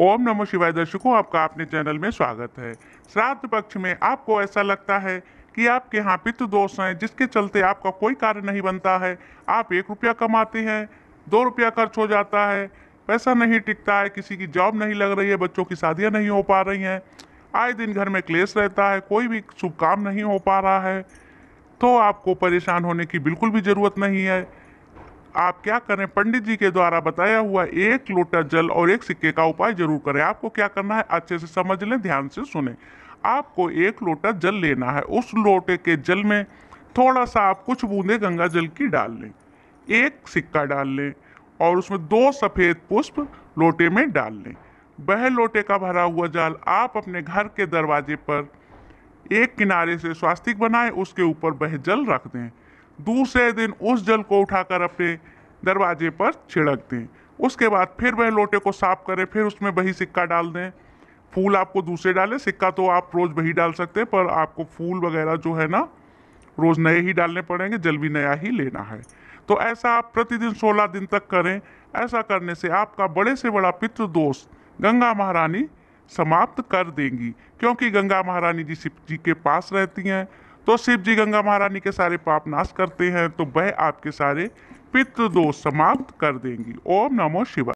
ओम नमो शिवाय दर्शकों आपका अपने चैनल में स्वागत है श्राद्ध पक्ष में आपको ऐसा लगता है कि आपके यहाँ पितृ दोष हैं जिसके चलते आपका कोई कार्य नहीं बनता है आप एक रुपया कमाते हैं दो रुपया खर्च हो जाता है पैसा नहीं टिकता है किसी की जॉब नहीं लग रही है बच्चों की शादियाँ नहीं हो पा रही हैं आए दिन घर में क्लेश रहता है कोई भी शुभ काम नहीं हो पा रहा है तो आपको परेशान होने की बिल्कुल भी ज़रूरत नहीं है आप क्या करें पंडित जी के द्वारा बताया हुआ एक लोटा जल और एक सिक्के का उपाय जरूर करें आपको क्या करना है अच्छे से समझ लें ध्यान से सुने आपको एक लोटा जल लेना है उस लोटे के जल में थोड़ा सा आप कुछ बूंदे गंगा जल की डाल लें एक सिक्का डाल लें और उसमें दो सफ़ेद पुष्प लोटे में डाल लें वह लोटे का भरा हुआ जल आप अपने घर के दरवाजे पर एक किनारे से स्वास्तिक बनाएं उसके ऊपर वह जल रख दें दूसरे दिन उस जल को उठाकर अपने दरवाजे पर छिड़क दें उसके बाद फिर वह लोटे को साफ करें फिर उसमें वही सिक्का डाल दें फूल आपको दूसरे डालें सिक्का तो आप रोज़ वही डाल सकते हैं पर आपको फूल वगैरह जो है ना रोज़ नए ही डालने पड़ेंगे जल भी नया ही लेना है तो ऐसा आप प्रतिदिन 16 दिन तक करें ऐसा करने से आपका बड़े से बड़ा पितृ दोष गंगा महारानी समाप्त कर देंगी क्योंकि गंगा महारानी जी शिव जी के पास रहती हैं तो शिव जी गंगा महारानी के सारे पाप नाश करते हैं तो वह आपके सारे पितृदोष समाप्त कर देंगी ओम नमो शिवाय